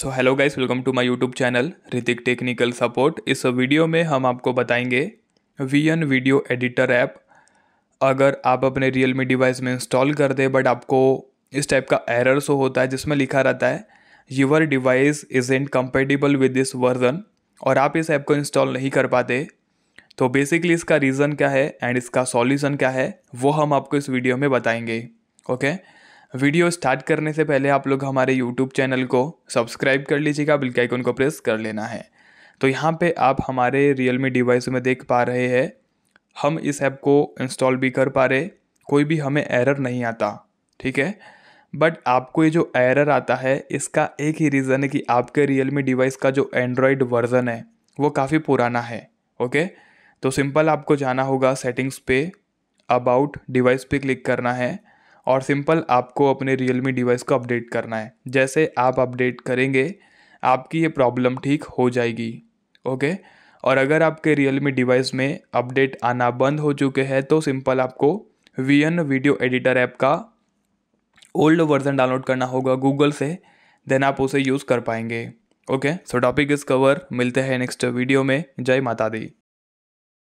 So hello guys welcome to my YouTube channel Ritik technical support इस video में हम आपको बताएंगे V N video editor app अगर आप अपने रियल मी डिवाइस में इंस्टॉल कर दे बट आपको इस टाइप का एरर सो होता है जिसमें लिखा रहता है your device is and compatible with this version और आप इस ऐप को इंस्टॉल नहीं कर पाते तो बेसिकली इसका रीज़न क्या है एंड इसका सॉल्यूशन क्या है वो हम आपको इस वीडियो में बताएंगे ओके okay? वीडियो स्टार्ट करने से पहले आप लोग हमारे यूट्यूब चैनल को सब्सक्राइब कर लीजिएगा बिल के आइकन को प्रेस कर लेना है तो यहाँ पे आप हमारे रियलमी डिवाइस में देख पा रहे हैं हम इस ऐप को इंस्टॉल भी कर पा रहे कोई भी हमें एरर नहीं आता ठीक है बट आपको ये जो एरर आता है इसका एक ही रीज़न है कि आपके रियलमी डिवाइस का जो एंड्रॉयड वर्ज़न है वो काफ़ी पुराना है ओके तो सिंपल आपको जाना होगा सेटिंग्स पे अबाउट डिवाइस पे क्लिक करना है और सिंपल आपको अपने रियलमी डिवाइस को अपडेट करना है जैसे आप अपडेट करेंगे आपकी ये प्रॉब्लम ठीक हो जाएगी ओके और अगर आपके रियलमी डिवाइस में अपडेट आना बंद हो चुके हैं तो सिंपल आपको V N video editor app का ओल्ड वर्जन डाउनलोड करना होगा गूगल से देन आप उसे यूज़ कर पाएंगे okay so topic is cover मिलते हैं नेक्स्ट वीडियो में जय माता दी